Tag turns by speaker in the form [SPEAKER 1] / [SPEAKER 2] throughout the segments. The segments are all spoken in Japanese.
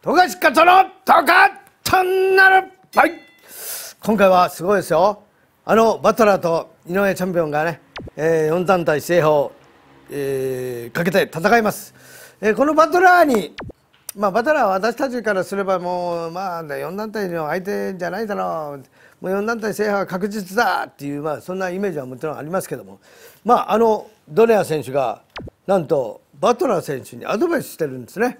[SPEAKER 1] ト樫勝のトカトンナルはい今回はすごいですよあのバトラーと井上チャンピオンがね、えー、4団体制覇を、えー、かけて戦います、えー、このバトラーにまあバトラーは私たちからすればもうまあ4団体の相手じゃないだろうもう4団体制覇は確実だっていう、まあ、そんなイメージはもちろんありますけどもまああのドネア選手がなんとバトラー選手にアドバイスしてるんですね。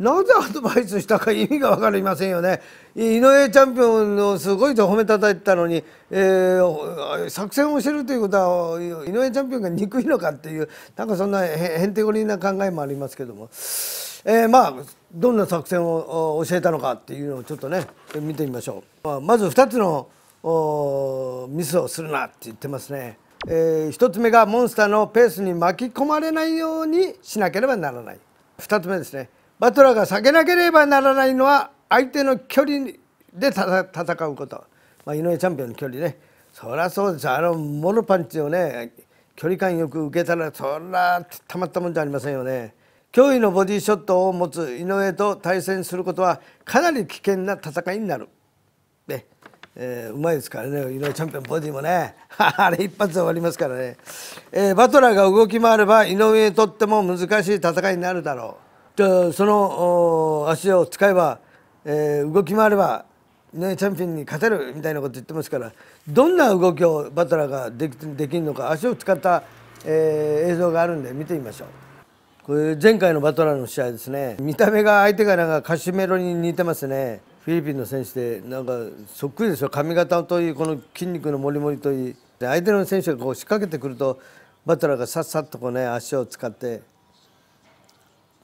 [SPEAKER 1] なぜアドバイスしたか意味が分かりませんよね井上チャンピオンのすごいと褒めたたいてたのに、えー、作戦をしてるということは井上チャンピオンが憎いのかっていうなんかそんなへんてこりんな考えもありますけども、えー、まあどんな作戦を教えたのかっていうのをちょっとね見てみましょう。まず2つのミスをするなって言ってますね。えー、1つ目がモンスターのペースに巻き込まれないようにしなければならない2つ目ですねバトラーが避けなければならないのは相手の距離で戦うこと、まあ、井上チャンピオンの距離ねそりゃそうですあのモノパンチをね距離感よく受けたらそらたまったもんじゃありませんよね脅威のボディショットを持つ井上と対戦することはかなり危険な戦いになる、ねえー、うまいですからね井上チャンピオンボディもね あれ一発で終わりますからね、えー、バトラーが動き回れば井上にとっても難しい戦いになるだろうその足を使えば、えー、動き回れば、ね、チャンピオンに勝てるみたいなこと言ってますからどんな動きをバトラーができできるのか足を使った、えー、映像があるんで見てみましょう。これ前回のバトラーの試合ですね見た目が相手がなんかカシメロに似てますねフィリピンの選手でなんかそっくりですよ髪型といいこの筋肉のもりもりといい相手の選手がこう仕掛けてくるとバトラーがさっさとこうね足を使って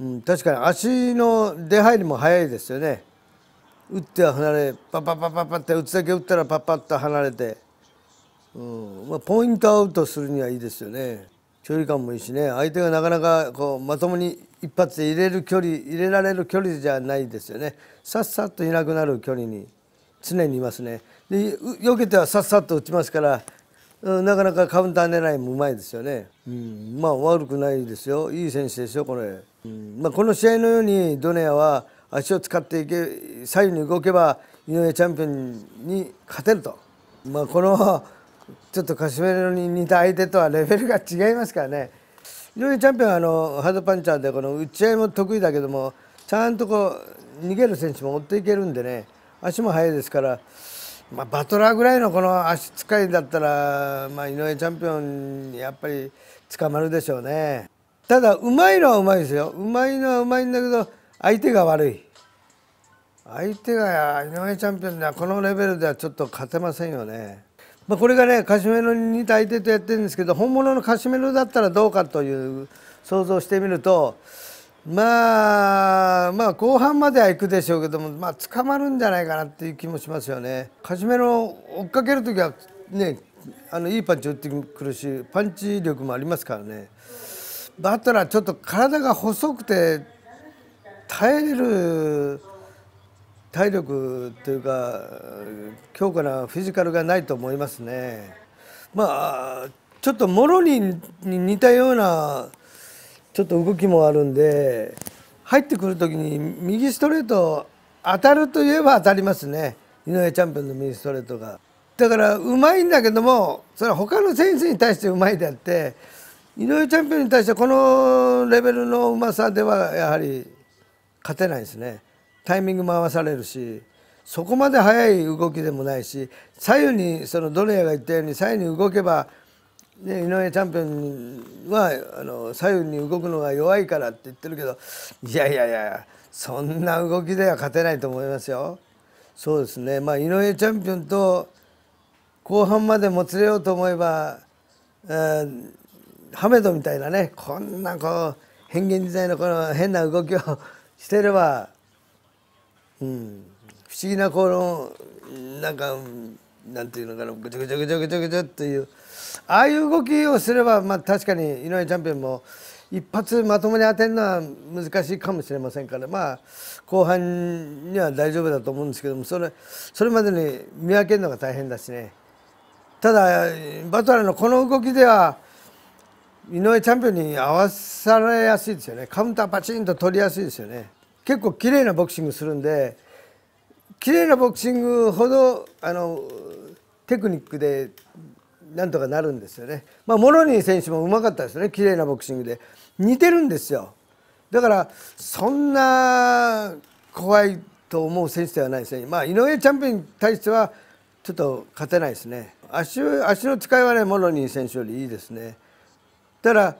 [SPEAKER 1] うん、確かに足の出入りも早いですよね打っては離れパパパパパって打つだけ打ったらパパッと離れて、うんまあ、ポイントアウトするにはいいですよね距離感もいいしね相手がなかなかこうまともに一発で入れる距離入れられる距離じゃないですよねさっさといなくなる距離に常にいますねで避けてはさっさと打ちますからなかなかカウンター狙いもうまいですよね、うん、まあ悪くないですよいい選手ですよこれ、うんまあ、この試合のようにドネアは足を使っていけ左右に動けば井上チャンピオンに勝てると、まあ、このちょっとカシメロに似た相手とはレベルが違いますからね井上チャンピオンはあのハードパンチャーでこの打ち合いも得意だけどもちゃんとこう逃げる選手も追っていけるんでね足も速いですから。まあ、バトラーぐらいのこの足使いだったら、まあ、井上チャンピオンやっぱり捕まるでしょうねただうまいのはうまいですようまいのはうまいんだけど相手が悪い相手が井上チャンピオンではこのレベルではちょっと勝てませんよね、まあ、これがねカシメロに似た相手とやってるんですけど本物のカシメロだったらどうかという想像してみるとまあ、まあ後半までは行くでしょうけども、まあ、捕まるんじゃないかなっていう気もしますよね。初めの追っかける時は、ね、あのいいパンチ打ってくるしパンチ力もありますからねバトラーちょっと体が細くて耐える体力というか強固なフィジカルがないと思いますね。まあちょっとモロに似たようなちょっと動きもあるんで入ってくる時に右ストレート当たるといえば当たりますね井上チャンピオンの右ストレートが。だからうまいんだけどもそれは他の選手に対してうまいであって井上チャンピオンに対してこのレベルのうまさではやはり勝てないですね。タイミングも合わされるしそこまで速い動きでもないし左右にそのドネアが言ったように左右に動けばで井上チャンピオンはあの左右に動くのが弱いからって言ってるけどいやいやいやそんな動きでは勝てないと思いますよ。そうですね、まあ、井上チャンピオンと後半までもつれようと思えば、えー、ハメドみたいなねこんなこう変幻自在のこの変な動きを してれば、うん、不思議なこのなんかなんていうのかなぐちゃぐちゃぐちゃぐちゃぐちゃっていう。ああいう動きをすれば、まあ、確かに井上チャンピオンも一発まともに当てるのは難しいかもしれませんから、まあ、後半には大丈夫だと思うんですけどもそれそれまでに見分けるのが大変だしねただバトラーのこの動きでは井上チャンピオンに合わされやすいですよねカウンターパチンと取りやすいですよね結構綺麗なボクシングするんで綺麗なボクシングほどあのテクニックでなんとかなるんですよね。まあ、モロニー選手もうまかったですね綺麗なボクシングで似てるんですよだからそんな怖いと思う選手ではないですね、まあ、井上チャンピオンに対してはちょっと勝てないですね足足の使いはねモロニー選手よりいいですねただ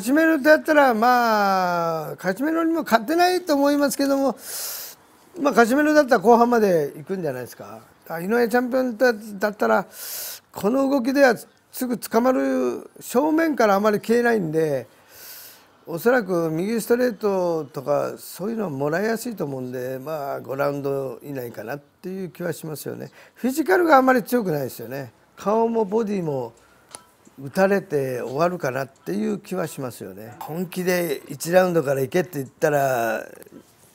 [SPEAKER 1] ち目のロやったらまあカシメロにも勝てないと思いますけどもまあ、カシメロだったら後半まで行くんじゃないですか井上チャンピオンだったらこの動きではすぐ捕まる正面からあまり消えないんでおそらく右ストレートとかそういうのはもらいやすいと思うんで、まあ、5ラウンド以内かなっていう気はしますよねフィジカルがあまり強くないですよね顔もボディも打たれて終わるかなっていう気はしますよね本気で1ラウンドから行けって言ったら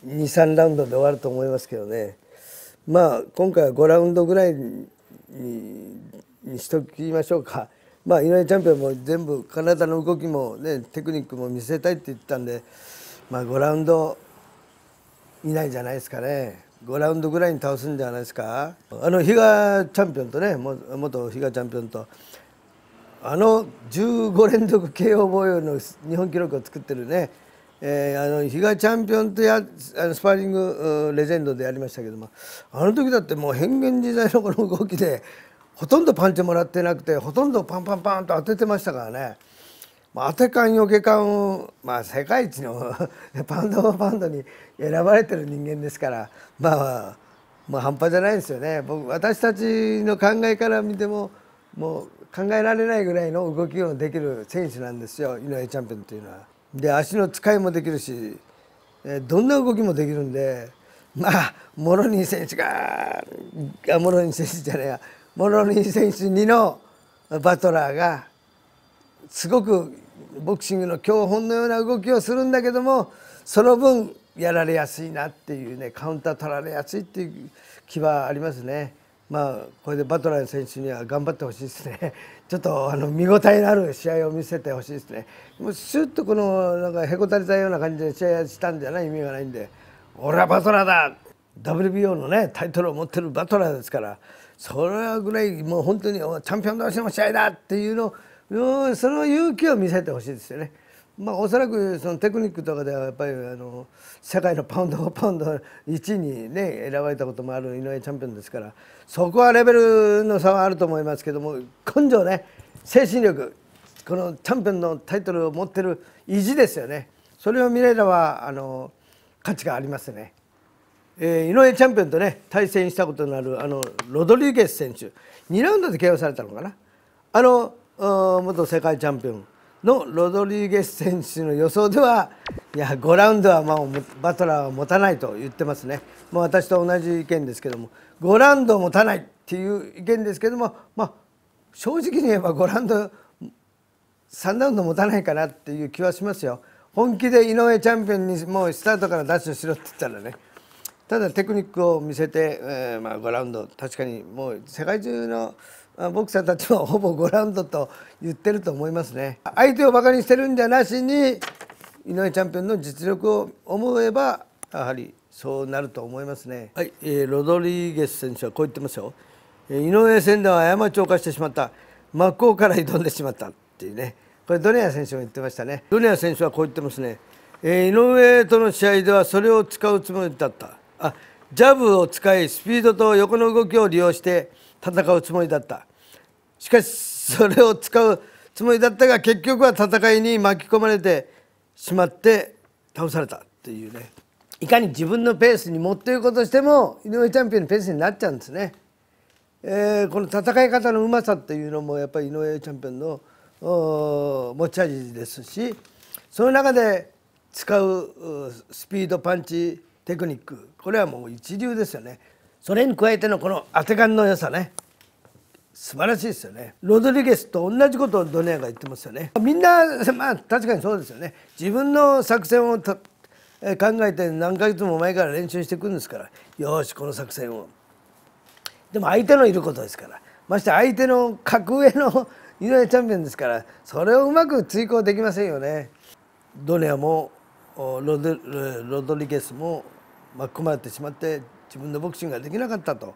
[SPEAKER 1] 23ラウンドで終わると思いますけどねまあ今回は5ラウンドぐらいににしときましょうか。まあ、井上チャンピオンも全部体の動きも、ね、テクニックも見せたいって言ったんで、まあ、5ラウンド以内じゃないですかね5ラウンドぐらいに倒すんじゃないですかあの比嘉チャンピオンとね元比嘉チャンピオンとあの15連続 KO 防衛の日本記録を作ってるねえー、あの比嘉チャンピオンとやあのスパーリングレジェンドでやりましたけどもあの時だってもう変幻自在のこの動きでほとんどパンチもらってなくてほとんどパンパンパンと当ててましたからね。まあ、当て感よけ感を、まあ、世界一の パンドパンドに選ばれてる人間ですから、まあ、まあ、半端じゃないですよね僕私たちの考えから見てももう考えられないぐらいの動きをできる選手なんですよ井上チャンピオンというのは。で足の使いもできるしどんな動きもできるんでまあモロニー選手がモロニー選手じゃねえやモロニー選手2のバトラーがすごくボクシングの教本のような動きをするんだけどもその分やられやすいなっていうねカウンター取られやすいっていう気はありますね。まあ、これでバトラー選手には頑張ってほしいですね、ちょっとあの見応えのある試合を見せてほしいですね、もうすュッとこのなんかへこたれたような感じで試合したんじゃない意味がないんで、
[SPEAKER 2] 俺はバトラーだ、
[SPEAKER 1] WBO の、ね、タイトルを持ってるバトラーですから、それぐらい、もう本当にチャンピオン同士の試合だっていうのを、その勇気を見せてほしいですよね。まあ、おそらくそのテクニックとかではやっぱりあの世界のパウンドパウンド1位に、ね、選ばれたこともある井上チャンピオンですからそこはレベルの差はあると思いますけども根性ね精神力このチャンピオンのタイトルを持ってる意地ですよねそれを見ればあの価値がありますね。えー、井上チャンピオンとね対戦したことのあるあのロドリゲス選手2ラウンドで KO されたのかなあの元世界チャンピオンのロドリゲス選手の予想ではいや5ラウンドは、まあ、バトラーは持たないと言ってますね、まあ、私と同じ意見ですけども5ラウンド持たないっていう意見ですけども、まあ、正直に言えば5ラウンド3ラウンド持たないかなっていう気はしますよ。本気で井上チャンピオンにもうスタートからダッシュしろって言ったらねただテクニックを見せて、えー、まあ5ラウンド確かにもう世界中のボクサーたちもほぼ5ラウンドと言ってると思いますね相手をバカにしてるんじゃなしに井上チャンピオンの実力を思えばやはりそうなると思いますねはい、えー、ロドリゲス選手はこう言ってますよ井上戦では過ちを犯してしまった真っ向から挑んでしまったっていうねこれドネア選手も言ってましたねドネア選手はこう言ってますね、えー、井上との試合ではそれを使うつもりだったあジャブを使いスピードと横の動きを利用して戦うつもりだったしかしそれを使うつもりだったが結局は戦いに巻き込まれてしまって倒されたというねいかに自分のペースに持っていこうとしても井上チャンピオンのペースになっちゃうんですね。えー、この戦い方のうまさというのもやっぱり井上チャンピオンの持ち味ですしその中で使うスピードパンチテクニックこれはもう一流ですよねそれに加えてのこの当て感の良さね素晴らしいですよねロドリゲスと同じことをドネアが言ってますよねみんなまあ確かにそうですよね自分の作戦を考えて何ヶ月も前から練習していくんですからよしこの作戦をでも相手のいることですからまして相手の格上の井上チャンピオンですからそれをうまく追行できませんよねドネアもロドリゲスも巻き込まれてしまって自分のボクシングができなかったと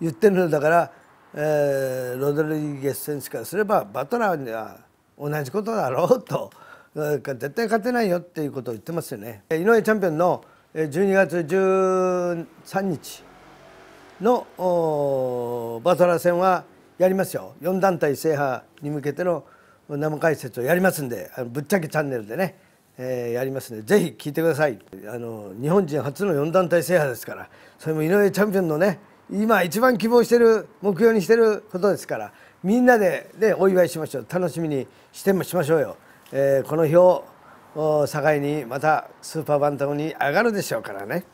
[SPEAKER 1] 言ってるのだから、えー、ロドリゲス選手からすればバトラーには同じことだろうと絶対勝てないよっていうことを言ってますよね。井上チャンピオンの12月13日のバトラー戦はやりますよ4団体制覇に向けての生解説をやりますんでぶっちゃけチャンネルでねえー、やりますねぜひ聞いてくださいあの日本人初の4団体制覇ですからそれも井上チャンピオンのね今一番希望してる目標にしてることですからみんなで、ね、お祝いしましょう楽しみにしてもしましょうよ、えー、この日を境にまたスーパーバンタムに上がるでしょうからね。